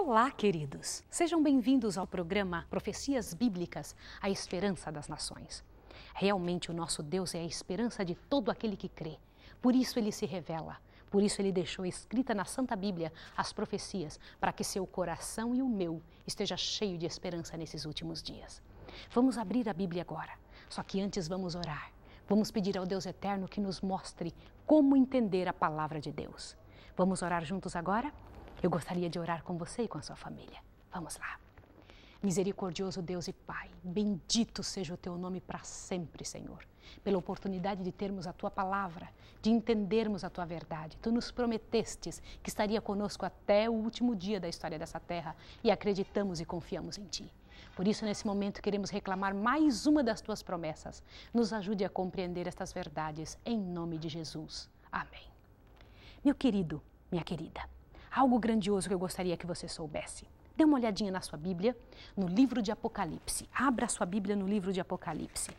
Olá, queridos! Sejam bem-vindos ao programa Profecias Bíblicas A Esperança das Nações. Realmente, o nosso Deus é a esperança de todo aquele que crê. Por isso, ele se revela. Por isso, ele deixou escrita na Santa Bíblia as profecias, para que seu coração e o meu esteja cheio de esperança nesses últimos dias. Vamos abrir a Bíblia agora. Só que antes, vamos orar. Vamos pedir ao Deus Eterno que nos mostre como entender a palavra de Deus. Vamos orar juntos agora? Eu gostaria de orar com você e com a sua família. Vamos lá. Misericordioso Deus e Pai, bendito seja o teu nome para sempre, Senhor, pela oportunidade de termos a tua palavra, de entendermos a tua verdade. Tu nos prometestes que estaria conosco até o último dia da história dessa terra e acreditamos e confiamos em ti. Por isso, nesse momento, queremos reclamar mais uma das tuas promessas. Nos ajude a compreender estas verdades, em nome de Jesus. Amém. Meu querido, minha querida, algo grandioso que eu gostaria que você soubesse. Dê uma olhadinha na sua Bíblia, no livro de Apocalipse. Abra a sua Bíblia no livro de Apocalipse.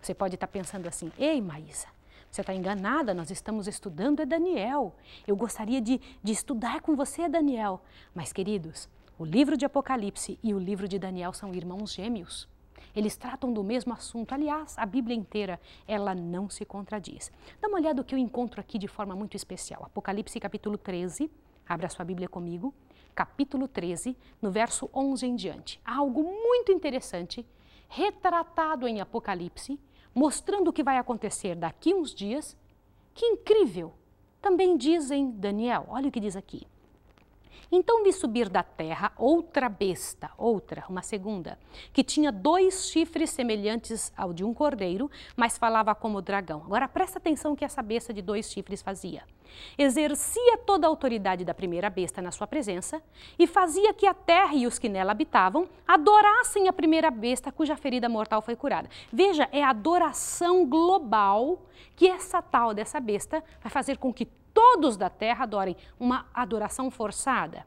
Você pode estar pensando assim: ei, Maísa, você está enganada, nós estamos estudando é Daniel. Eu gostaria de, de estudar com você, é Daniel. Mas, queridos, o livro de Apocalipse e o livro de Daniel são irmãos gêmeos. Eles tratam do mesmo assunto. Aliás, a Bíblia inteira, ela não se contradiz. Dá uma olhada o que eu encontro aqui de forma muito especial. Apocalipse capítulo 13, Abra sua Bíblia comigo, capítulo 13, no verso 11 em diante. Há algo muito interessante retratado em Apocalipse, mostrando o que vai acontecer daqui uns dias. Que incrível! Também diz em Daniel, olha o que diz aqui. Então vi subir da terra outra besta, outra, uma segunda, que tinha dois chifres semelhantes ao de um cordeiro, mas falava como dragão. Agora presta atenção o que essa besta de dois chifres fazia. Exercia toda a autoridade da primeira besta na sua presença e fazia que a terra e os que nela habitavam adorassem a primeira besta cuja ferida mortal foi curada. Veja, é a adoração global que essa tal dessa besta vai fazer com que todos da terra adorem, uma adoração forçada.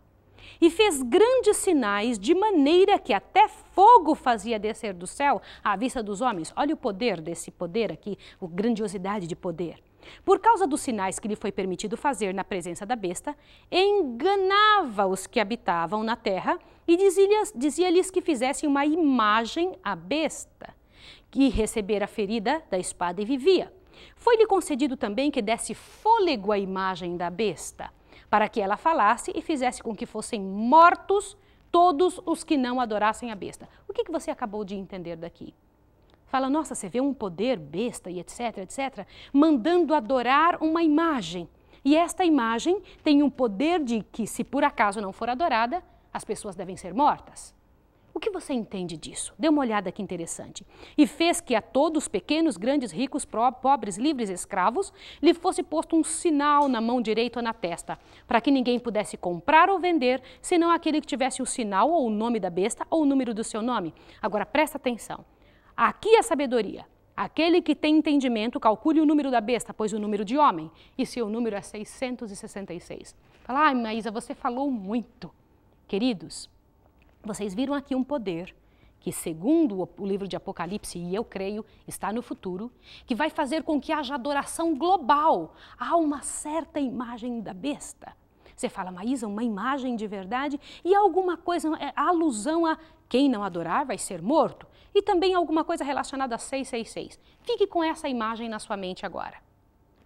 E fez grandes sinais, de maneira que até fogo fazia descer do céu à vista dos homens. Olha o poder desse poder aqui, a grandiosidade de poder. Por causa dos sinais que lhe foi permitido fazer na presença da besta, enganava os que habitavam na terra e dizia-lhes dizia que fizessem uma imagem à besta, que recebera a ferida da espada e vivia. Foi-lhe concedido também que desse fôlego à imagem da besta, para que ela falasse e fizesse com que fossem mortos todos os que não adorassem a besta. O que, que você acabou de entender daqui? Fala, nossa, você vê um poder besta e etc, etc, mandando adorar uma imagem. E esta imagem tem um poder de que, se por acaso não for adorada, as pessoas devem ser mortas. O que você entende disso? Dê uma olhada que interessante. E fez que a todos, pequenos, grandes, ricos, pobres, livres, escravos, lhe fosse posto um sinal na mão direita ou na testa, para que ninguém pudesse comprar ou vender, senão aquele que tivesse o sinal ou o nome da besta ou o número do seu nome. Agora presta atenção. Aqui é a sabedoria. Aquele que tem entendimento, calcule o número da besta, pois o número de homem, e seu número é 666. Fala, ai, ah, Maísa, você falou muito. Queridos, vocês viram aqui um poder que, segundo o livro de Apocalipse, e eu creio, está no futuro, que vai fazer com que haja adoração global a uma certa imagem da besta. Você fala, Maísa, uma imagem de verdade e alguma coisa, é, alusão a quem não adorar vai ser morto. E também alguma coisa relacionada a 666. Fique com essa imagem na sua mente agora.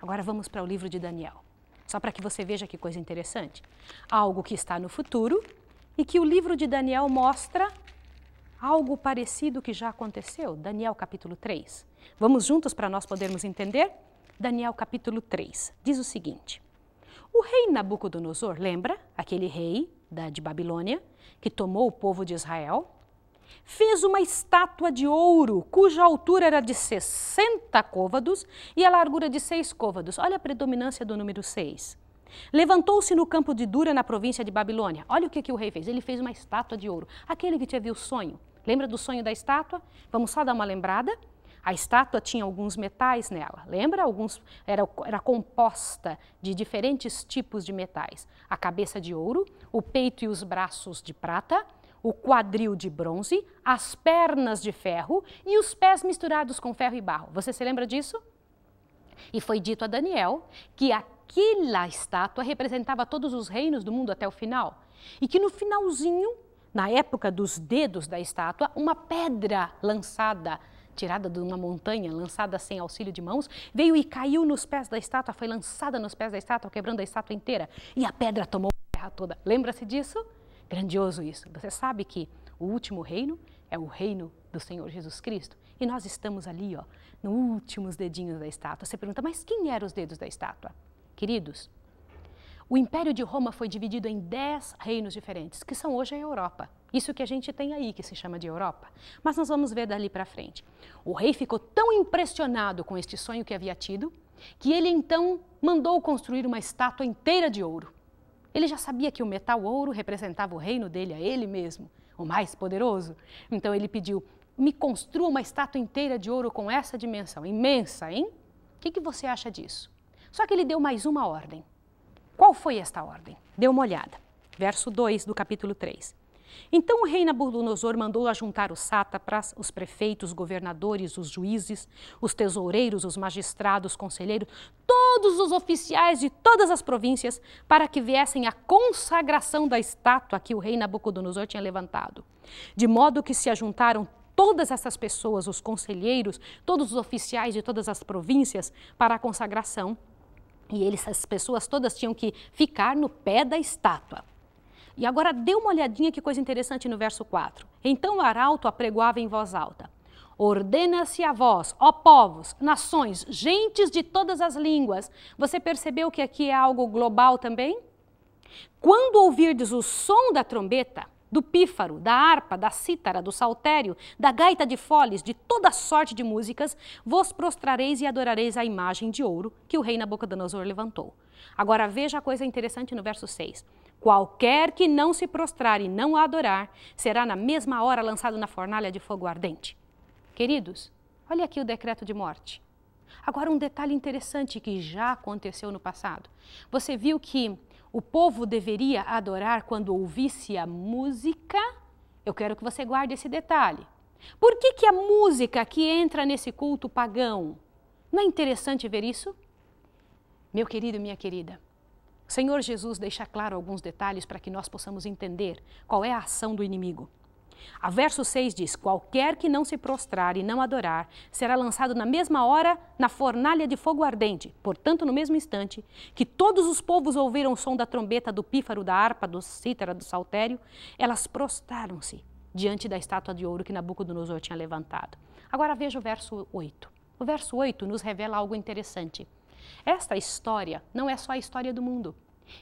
Agora vamos para o livro de Daniel. Só para que você veja que coisa interessante. Algo que está no futuro e que o livro de Daniel mostra algo parecido que já aconteceu. Daniel capítulo 3. Vamos juntos para nós podermos entender? Daniel capítulo 3 diz o seguinte: O rei Nabucodonosor, lembra? Aquele rei da, de Babilônia que tomou o povo de Israel, fez uma estátua de ouro, cuja altura era de 60 côvados e a largura de 6 côvados. Olha a predominância do número 6. Levantou-se no campo de Dura, na província de Babilônia. Olha o que, que o rei fez. Ele fez uma estátua de ouro. Aquele que teve o sonho. Lembra do sonho da estátua? Vamos só dar uma lembrada. A estátua tinha alguns metais nela, lembra? Alguns era, era composta de diferentes tipos de metais: a cabeça de ouro, o peito e os braços de prata, o quadril de bronze, as pernas de ferro e os pés misturados com ferro e barro. Você se lembra disso? E foi dito a Daniel que a aquela estátua representava todos os reinos do mundo até o final. E que no finalzinho, na época dos dedos da estátua, uma pedra lançada, tirada de uma montanha, lançada sem auxílio de mãos, veio e caiu nos pés da estátua, foi lançada nos pés da estátua, quebrando a estátua inteira. E a pedra tomou a terra toda. Lembra-se disso? Grandioso isso. Você sabe que o último reino é o reino do Senhor Jesus Cristo. E nós estamos ali, ó, nos últimos dedinhos da estátua. Você pergunta, mas quem eram os dedos da estátua? Queridos, o Império de Roma foi dividido em dez reinos diferentes, que são hoje a Europa. Isso que a gente tem aí, que se chama de Europa. Mas nós vamos ver dali para frente. O rei ficou tão impressionado com este sonho que havia tido, que ele então mandou construir uma estátua inteira de ouro. Ele já sabia que o metal ouro representava o reino dele a ele mesmo, o mais poderoso. Então ele pediu: me construa uma estátua inteira de ouro com essa dimensão, imensa, hein? O que, que você acha disso? Só que ele deu mais uma ordem. Qual foi esta ordem? Dê uma olhada. Verso 2 do capítulo 3. Então o rei Nabucodonosor mandou ajuntar os sátrapas, os prefeitos, os governadores, os juízes, os tesoureiros, os magistrados, os conselheiros, todos os oficiais de todas as províncias, para que viessem à consagração da estátua que o rei Nabucodonosor tinha levantado. De modo que se ajuntaram todas essas pessoas, os conselheiros, todos os oficiais de todas as províncias, para a consagração e eles, as pessoas todas tinham que ficar no pé da estátua. E agora dê uma olhadinha que coisa interessante no verso 4. Então o arauto apregoava em voz alta: Ordena-se a vós, ó povos, nações, gentes de todas as línguas. Você percebeu que aqui é algo global também? Quando ouvirdes o som da trombeta, do pífaro, da harpa, da cítara, do saltério, da gaita de foles, de toda sorte de músicas, vos prostrareis e adorareis a imagem de ouro que o rei Nabucodonosor levantou. Agora veja a coisa interessante no verso 6. Qualquer que não se prostrar e não a adorar, será na mesma hora lançado na fornalha de fogo ardente. Queridos, olha aqui o decreto de morte. Agora um detalhe interessante que já aconteceu no passado. Você viu que o povo deveria adorar quando ouvisse a música, eu quero que você guarde esse detalhe. Por que, que a música que entra nesse culto pagão? Não é interessante ver isso? Meu querido e minha querida, o Senhor Jesus deixa claro alguns detalhes para que nós possamos entender qual é a ação do inimigo. A verso 6 diz: Qualquer que não se prostrar e não adorar será lançado na mesma hora na fornalha de fogo ardente. Portanto, no mesmo instante que todos os povos ouviram o som da trombeta, do pífaro, da harpa, do cítara, do saltério, elas prostraram-se diante da estátua de ouro que Nabucodonosor tinha levantado. Agora veja o verso 8. O verso 8 nos revela algo interessante. Esta história não é só a história do mundo,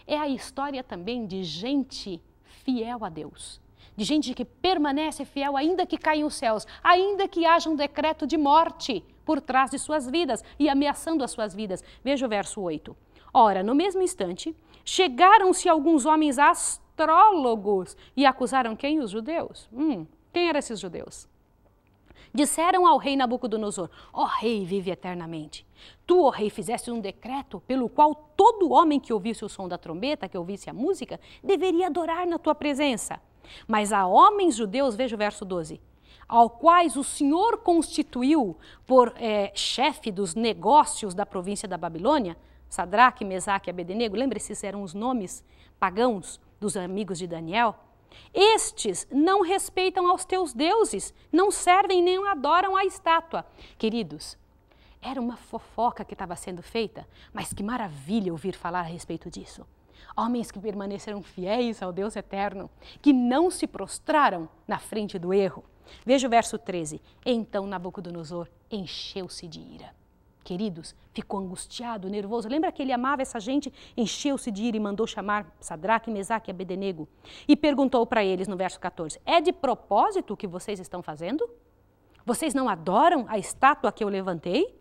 é a história também de gente fiel a Deus, de gente que permanece fiel ainda que caia os céus, ainda que haja um decreto de morte por trás de suas vidas e ameaçando as suas vidas. Veja o verso 8. Ora, no mesmo instante, chegaram-se alguns homens astrólogos e acusaram quem? Os judeus. Hum, quem eram esses judeus? Disseram ao rei Nabucodonosor: Ó oh, rei, vive eternamente. Tu, ó oh, rei, fizeste um decreto pelo qual todo homem que ouvisse o som da trombeta, que ouvisse a música, deveria adorar na tua presença. Mas a homens judeus, veja o verso 12, ao quais o Senhor constituiu por é, chefe dos negócios da província da Babilônia, Sadraque, Mesaque e Abednego, lembre-se, esses eram os nomes pagãos dos amigos de Daniel. Estes não respeitam aos teus deuses, não servem nem adoram a estátua. Queridos, era uma fofoca que estava sendo feita, mas que maravilha ouvir falar a respeito disso homens que permaneceram fiéis ao Deus eterno, que não se prostraram na frente do erro. Veja o verso 13. Então Nabucodonosor encheu-se de ira. Queridos, ficou angustiado, nervoso. Lembra que ele amava essa gente? Encheu-se de ira e mandou chamar Sadraque, Mesaque e Abednego. E perguntou para eles no verso 14: É de propósito o que vocês estão fazendo? Vocês não adoram a estátua que eu levantei?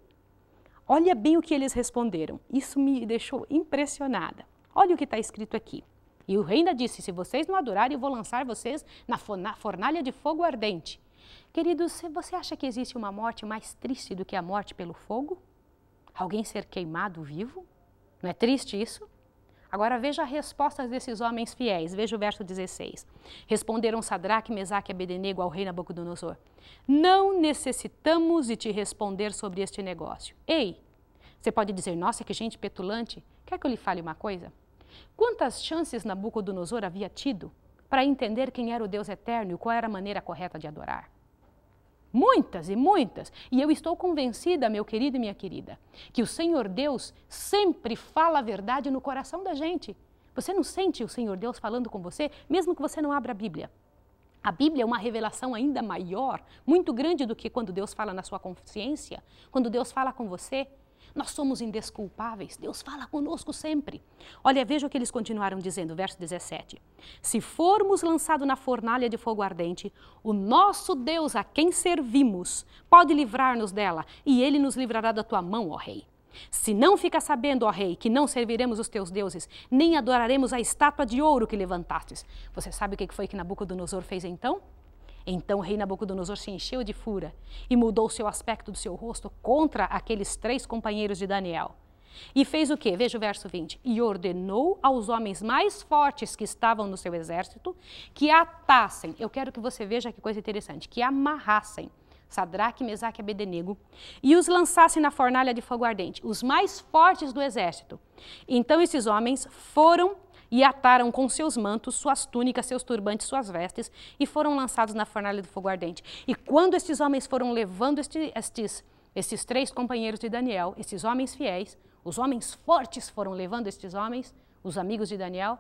Olha bem o que eles responderam. Isso me deixou impressionada. Olha o que está escrito aqui. E o rei ainda disse: Se vocês não adorarem, eu vou lançar vocês na fornalha de fogo ardente. Queridos, você acha que existe uma morte mais triste do que a morte pelo fogo? Alguém ser queimado vivo? Não é triste isso? Agora veja as respostas desses homens fiéis. Veja o verso 16. Responderam Sadraque, Mesaque e Abednego ao rei Nabucodonosor. Não necessitamos de te responder sobre este negócio. Ei, você pode dizer, nossa, que gente petulante. Quer que eu lhe fale uma coisa? Quantas chances Nabucodonosor havia tido para entender quem era o Deus eterno e qual era a maneira correta de adorar? Muitas e muitas. E eu estou convencida, meu querido e minha querida, que o Senhor Deus sempre fala a verdade no coração da gente. Você não sente o Senhor Deus falando com você, mesmo que você não abra a Bíblia. A Bíblia é uma revelação ainda maior, muito grande do que quando Deus fala na sua consciência, quando Deus fala com você. Nós somos indesculpáveis. Deus fala conosco sempre. Olha, veja o que eles continuaram dizendo, verso 17. Se formos lançados na fornalha de fogo ardente, o nosso Deus a quem servimos pode livrar-nos dela, e ele nos livrará da tua mão, ó rei. Se não fica sabendo, ó rei, que não serviremos os teus deuses, nem adoraremos a estátua de ouro que levantastes. Você sabe o que foi que Nabucodonosor fez então? Então o rei Nabucodonosor se encheu de fúria e mudou seu aspecto do seu rosto contra aqueles três companheiros de Daniel. E fez o quê? Veja o verso 20. E ordenou aos homens mais fortes que estavam no seu exército que atassem. Eu quero que você veja que coisa interessante. Que amarrassem Sadraque, Mesaque e Abednego e os lançassem na fornalha de fogo ardente, os mais fortes do exército. Então esses homens foram e ataram com seus mantos, suas túnicas, seus turbantes, suas vestes, e foram lançados na fornalha do fogo ardente. E quando estes homens foram levando este, estes, esses três companheiros de Daniel, esses homens fiéis, os homens fortes foram levando estes homens, os amigos de Daniel,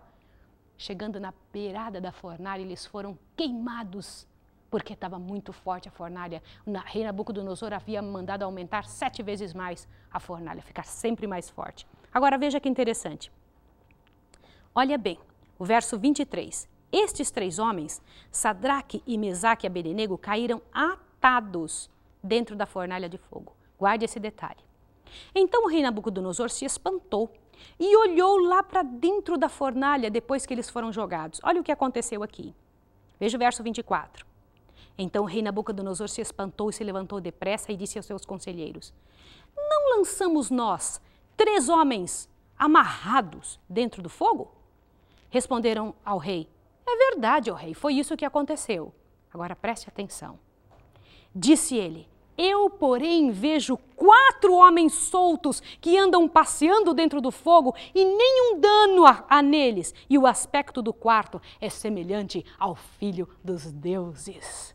chegando na beirada da fornalha, eles foram queimados porque estava muito forte a fornalha. O rei Nabucodonosor havia mandado aumentar sete vezes mais a fornalha, ficar sempre mais forte. Agora veja que interessante. Olha bem, o verso 23. Estes três homens, Sadraque e Mesaque e Abednego, caíram atados dentro da fornalha de fogo. Guarde esse detalhe. Então o rei Nabucodonosor se espantou e olhou lá para dentro da fornalha depois que eles foram jogados. Olha o que aconteceu aqui. Veja o verso 24. Então o rei Nabucodonosor se espantou e se levantou depressa e disse aos seus conselheiros: Não lançamos nós três homens amarrados dentro do fogo? Responderam ao rei: É verdade, ó rei, foi isso que aconteceu. Agora preste atenção. Disse ele: Eu, porém, vejo quatro homens soltos que andam passeando dentro do fogo e nenhum dano há neles, e o aspecto do quarto é semelhante ao filho dos deuses.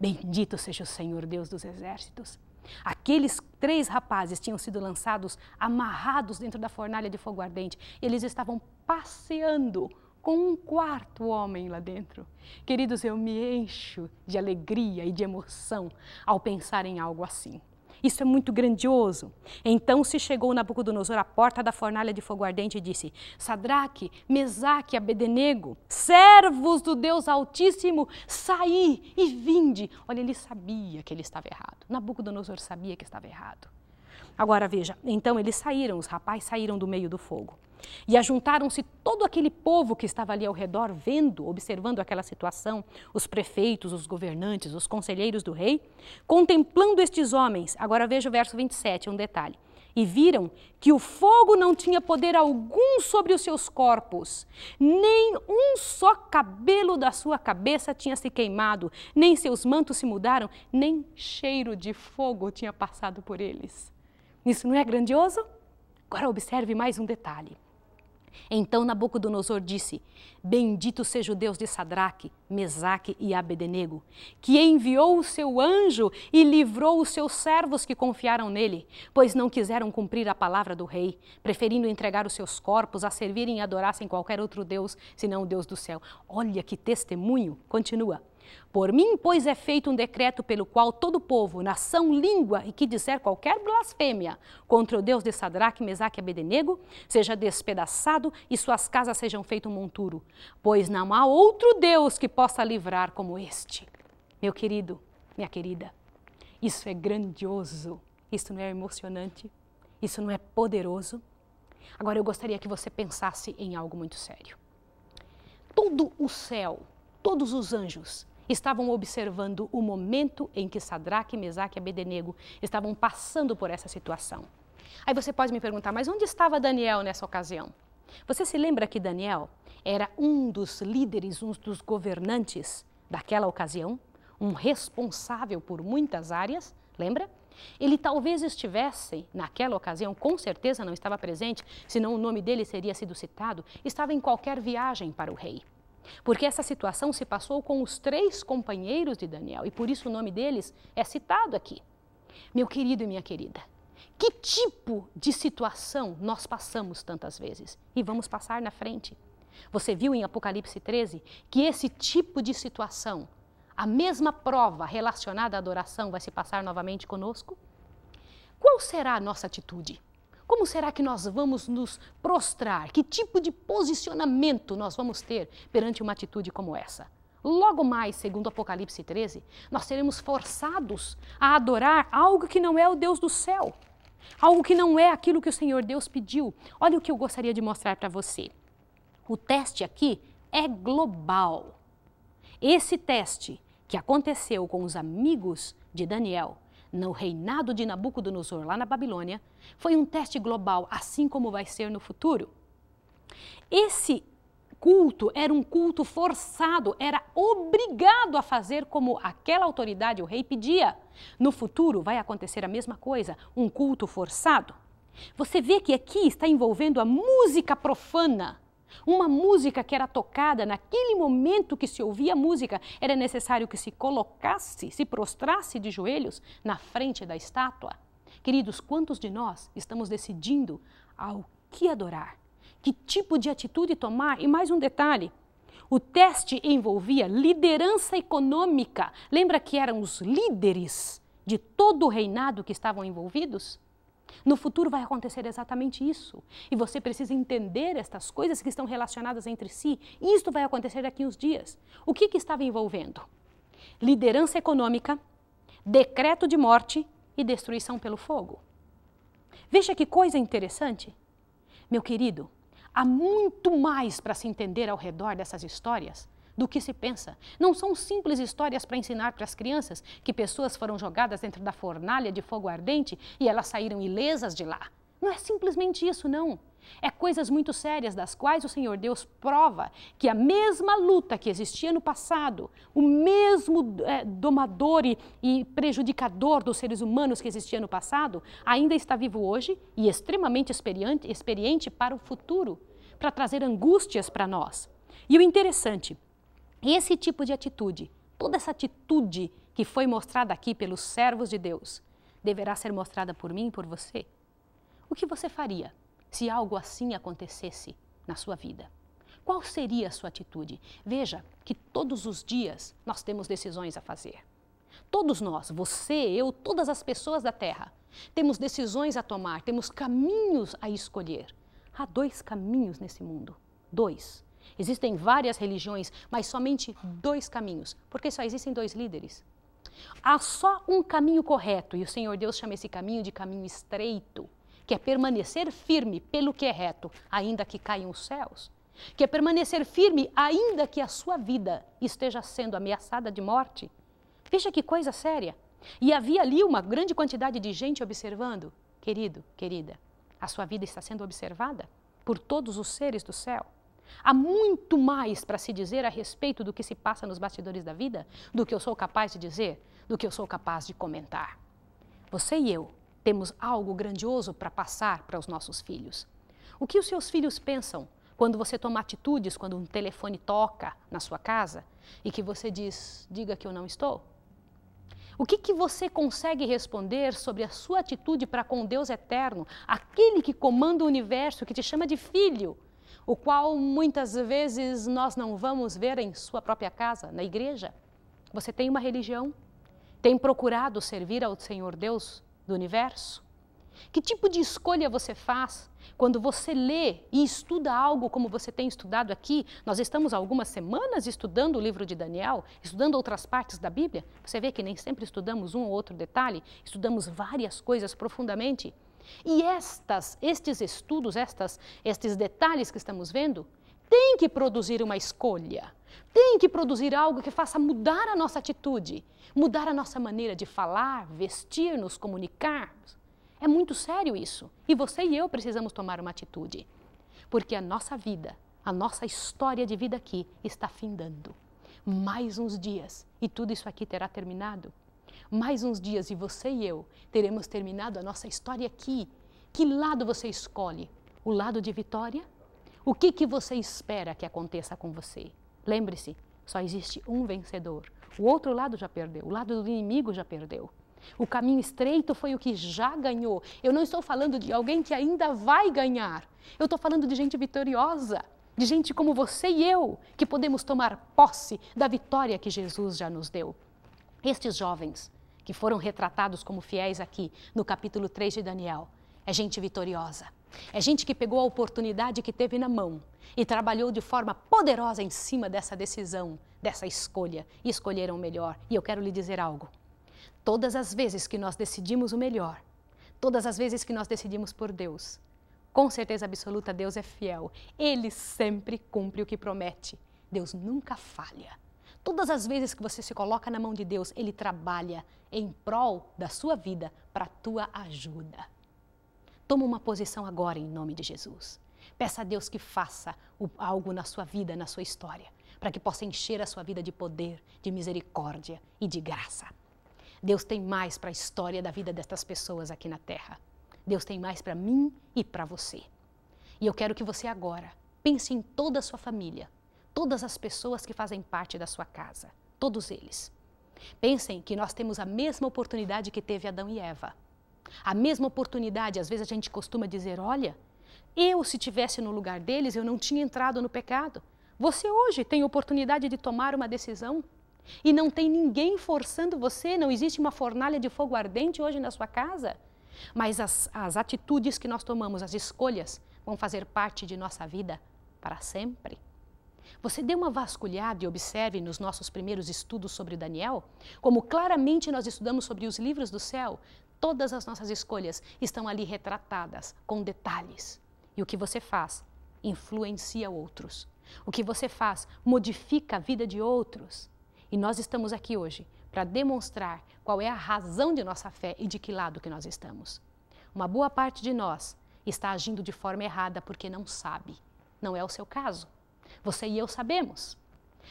Bendito seja o Senhor Deus dos exércitos Aqueles três rapazes tinham sido lançados amarrados dentro da fornalha de fogo ardente. Eles estavam passeando com um quarto homem lá dentro. Queridos, eu me encho de alegria e de emoção ao pensar em algo assim. Isso é muito grandioso. Então se chegou Nabucodonosor à porta da fornalha de fogo ardente e disse: Sadraque, Mesaque, Abedenego, servos do Deus Altíssimo, saí e vinde. Olha, ele sabia que ele estava errado. Nabucodonosor sabia que estava errado. Agora veja, então eles saíram, os rapazes saíram do meio do fogo. E ajuntaram-se todo aquele povo que estava ali ao redor, vendo, observando aquela situação, os prefeitos, os governantes, os conselheiros do rei, contemplando estes homens. Agora veja o verso 27, um detalhe. E viram que o fogo não tinha poder algum sobre os seus corpos, nem um só cabelo da sua cabeça tinha se queimado, nem seus mantos se mudaram, nem cheiro de fogo tinha passado por eles. Isso não é grandioso? Agora observe mais um detalhe. Então Nabucodonosor disse: Bendito seja o Deus de Sadraque, Mesaque e Abednego, que enviou o seu anjo e livrou os seus servos que confiaram nele, pois não quiseram cumprir a palavra do rei, preferindo entregar os seus corpos a servirem e adorassem qualquer outro Deus, senão o Deus do céu. Olha que testemunho! Continua. Por mim, pois, é feito um decreto pelo qual todo povo, nação, língua e que disser qualquer blasfêmia contra o Deus de Sadraque, Mesaque e Abednego seja despedaçado e suas casas sejam feito um monturo, pois não há outro Deus que possa livrar como este. Meu querido, minha querida, isso é grandioso, isso não é emocionante, isso não é poderoso. Agora eu gostaria que você pensasse em algo muito sério. Todo o céu, todos os anjos estavam observando o momento em que Sadraque, Mesaque e Abednego estavam passando por essa situação. Aí você pode me perguntar, mas onde estava Daniel nessa ocasião? Você se lembra que Daniel era um dos líderes, um dos governantes daquela ocasião? Um responsável por muitas áreas, lembra? Ele talvez estivesse, naquela ocasião, com certeza não estava presente, senão o nome dele seria sido citado, estava em qualquer viagem para o rei. Porque essa situação se passou com os três companheiros de Daniel e por isso o nome deles é citado aqui. Meu querido e minha querida, que tipo de situação nós passamos tantas vezes e vamos passar na frente? Você viu em Apocalipse 13 que esse tipo de situação, a mesma prova relacionada à adoração, vai se passar novamente conosco? Qual será a nossa atitude? Como será que nós vamos nos prostrar? Que tipo de posicionamento nós vamos ter perante uma atitude como essa? Logo mais, segundo Apocalipse 13, nós seremos forçados a adorar algo que não é o Deus do céu, algo que não é aquilo que o Senhor Deus pediu. Olha o que eu gostaria de mostrar para você. O teste aqui é global. Esse teste que aconteceu com os amigos de Daniel no reinado de Nabucodonosor, lá na Babilônia, foi um teste global, assim como vai ser no futuro. Esse culto era um culto forçado, era obrigado a fazer como aquela autoridade, o rei, pedia. No futuro vai acontecer a mesma coisa, um culto forçado. Você vê que aqui está envolvendo a música profana uma música que era tocada naquele momento que se ouvia a música, era necessário que se colocasse, se prostrasse de joelhos na frente da estátua. Queridos, quantos de nós estamos decidindo ao que adorar? Que tipo de atitude tomar? E mais um detalhe: o teste envolvia liderança econômica. Lembra que eram os líderes de todo o reinado que estavam envolvidos? No futuro vai acontecer exatamente isso. E você precisa entender estas coisas que estão relacionadas entre si. isto vai acontecer daqui uns dias. O que, que estava envolvendo? Liderança econômica, decreto de morte e destruição pelo fogo. Veja que coisa interessante. Meu querido, há muito mais para se entender ao redor dessas histórias do que se pensa. Não são simples histórias para ensinar para as crianças que pessoas foram jogadas dentro da fornalha de fogo ardente e elas saíram ilesas de lá. Não é simplesmente isso, não. É coisas muito sérias das quais o Senhor Deus prova que a mesma luta que existia no passado, o mesmo é, domador e, e prejudicador dos seres humanos que existia no passado, ainda está vivo hoje e extremamente experiente, experiente para o futuro, para trazer angústias para nós. E o interessante e esse tipo de atitude, toda essa atitude que foi mostrada aqui pelos servos de Deus, deverá ser mostrada por mim e por você? O que você faria se algo assim acontecesse na sua vida? Qual seria a sua atitude? Veja que todos os dias nós temos decisões a fazer. Todos nós, você, eu, todas as pessoas da Terra, temos decisões a tomar, temos caminhos a escolher. Há dois caminhos nesse mundo. Dois. Existem várias religiões, mas somente dois caminhos, porque só existem dois líderes. Há só um caminho correto, e o Senhor Deus chama esse caminho de caminho estreito, que é permanecer firme pelo que é reto, ainda que caiam os céus, que é permanecer firme ainda que a sua vida esteja sendo ameaçada de morte. Veja que coisa séria. E havia ali uma grande quantidade de gente observando. Querido, querida, a sua vida está sendo observada por todos os seres do céu. Há muito mais para se dizer a respeito do que se passa nos bastidores da vida do que eu sou capaz de dizer, do que eu sou capaz de comentar. Você e eu temos algo grandioso para passar para os nossos filhos. O que os seus filhos pensam quando você toma atitudes, quando um telefone toca na sua casa e que você diz, diga que eu não estou? O que, que você consegue responder sobre a sua atitude para com Deus eterno, aquele que comanda o universo, que te chama de filho, o qual muitas vezes nós não vamos ver em sua própria casa, na igreja. Você tem uma religião? Tem procurado servir ao Senhor Deus do universo? Que tipo de escolha você faz quando você lê e estuda algo como você tem estudado aqui? Nós estamos algumas semanas estudando o livro de Daniel, estudando outras partes da Bíblia. Você vê que nem sempre estudamos um ou outro detalhe, estudamos várias coisas profundamente. E estas, estes estudos, estas, estes detalhes que estamos vendo, têm que produzir uma escolha, têm que produzir algo que faça mudar a nossa atitude, mudar a nossa maneira de falar, vestir, nos comunicar. É muito sério isso. E você e eu precisamos tomar uma atitude, porque a nossa vida, a nossa história de vida aqui está findando. Mais uns dias e tudo isso aqui terá terminado mais uns dias e você e eu teremos terminado a nossa história aqui. Que lado você escolhe? O lado de vitória? O que, que você espera que aconteça com você? Lembre-se, só existe um vencedor. O outro lado já perdeu, o lado do inimigo já perdeu. O caminho estreito foi o que já ganhou. Eu não estou falando de alguém que ainda vai ganhar. Eu estou falando de gente vitoriosa, de gente como você e eu, que podemos tomar posse da vitória que Jesus já nos deu. Estes jovens que foram retratados como fiéis aqui no capítulo 3 de Daniel, é gente vitoriosa. É gente que pegou a oportunidade que teve na mão e trabalhou de forma poderosa em cima dessa decisão, dessa escolha, e escolheram o melhor. E eu quero lhe dizer algo. Todas as vezes que nós decidimos o melhor, todas as vezes que nós decidimos por Deus, com certeza absoluta, Deus é fiel. Ele sempre cumpre o que promete. Deus nunca falha. Todas as vezes que você se coloca na mão de Deus, Ele trabalha em prol da sua vida para a tua ajuda. Toma uma posição agora em nome de Jesus. Peça a Deus que faça algo na sua vida, na sua história, para que possa encher a sua vida de poder, de misericórdia e de graça. Deus tem mais para a história da vida destas pessoas aqui na terra. Deus tem mais para mim e para você. E eu quero que você agora pense em toda a sua família, todas as pessoas que fazem parte da sua casa, todos eles. Pensem que nós temos a mesma oportunidade que teve Adão e Eva. A mesma oportunidade, às vezes a gente costuma dizer, olha, eu se tivesse no lugar deles, eu não tinha entrado no pecado. Você hoje tem oportunidade de tomar uma decisão e não tem ninguém forçando você, não existe uma fornalha de fogo ardente hoje na sua casa. Mas as, as atitudes que nós tomamos, as escolhas, vão fazer parte de nossa vida para sempre. Você dê uma vasculhada e observe nos nossos primeiros estudos sobre Daniel, como claramente nós estudamos sobre os livros do céu, todas as nossas escolhas estão ali retratadas, com detalhes. E o que você faz influencia outros. O que você faz modifica a vida de outros. E nós estamos aqui hoje para demonstrar qual é a razão de nossa fé e de que lado que nós estamos. Uma boa parte de nós está agindo de forma errada porque não sabe. Não é o seu caso. Você e eu sabemos.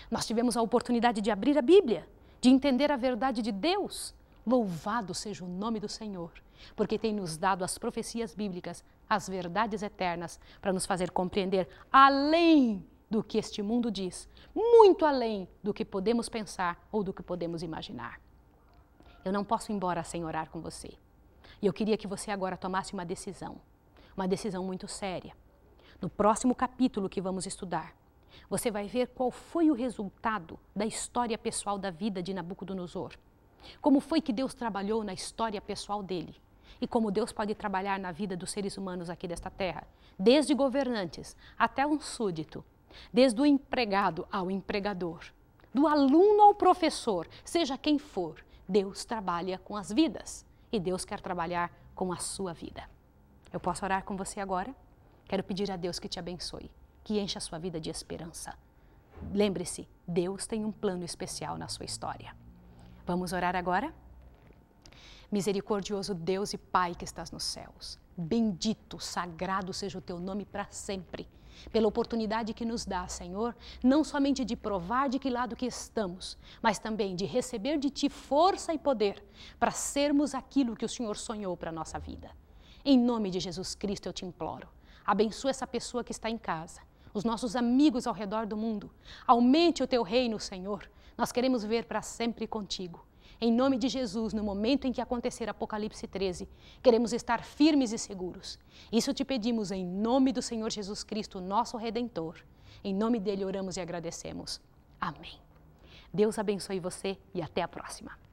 Nós tivemos a oportunidade de abrir a Bíblia, de entender a verdade de Deus. Louvado seja o nome do Senhor, porque tem nos dado as profecias bíblicas, as verdades eternas, para nos fazer compreender além do que este mundo diz, muito além do que podemos pensar ou do que podemos imaginar. Eu não posso ir embora sem orar com você. E eu queria que você agora tomasse uma decisão, uma decisão muito séria. No próximo capítulo que vamos estudar, você vai ver qual foi o resultado da história pessoal da vida de Nabucodonosor. Como foi que Deus trabalhou na história pessoal dele e como Deus pode trabalhar na vida dos seres humanos aqui desta terra, desde governantes até um súdito, desde o empregado ao empregador, do aluno ao professor, seja quem for, Deus trabalha com as vidas e Deus quer trabalhar com a sua vida. Eu posso orar com você agora? Quero pedir a Deus que te abençoe que enche a sua vida de esperança. Lembre-se, Deus tem um plano especial na sua história. Vamos orar agora? Misericordioso Deus e Pai que estás nos céus, bendito, sagrado seja o teu nome para sempre. Pela oportunidade que nos dá, Senhor, não somente de provar de que lado que estamos, mas também de receber de ti força e poder para sermos aquilo que o Senhor sonhou para a nossa vida. Em nome de Jesus Cristo eu te imploro. Abençoa essa pessoa que está em casa os nossos amigos ao redor do mundo. Aumente o teu reino, Senhor. Nós queremos ver para sempre contigo. Em nome de Jesus, no momento em que acontecer Apocalipse 13, queremos estar firmes e seguros. Isso te pedimos em nome do Senhor Jesus Cristo, nosso Redentor. Em nome dele oramos e agradecemos. Amém. Deus abençoe você e até a próxima.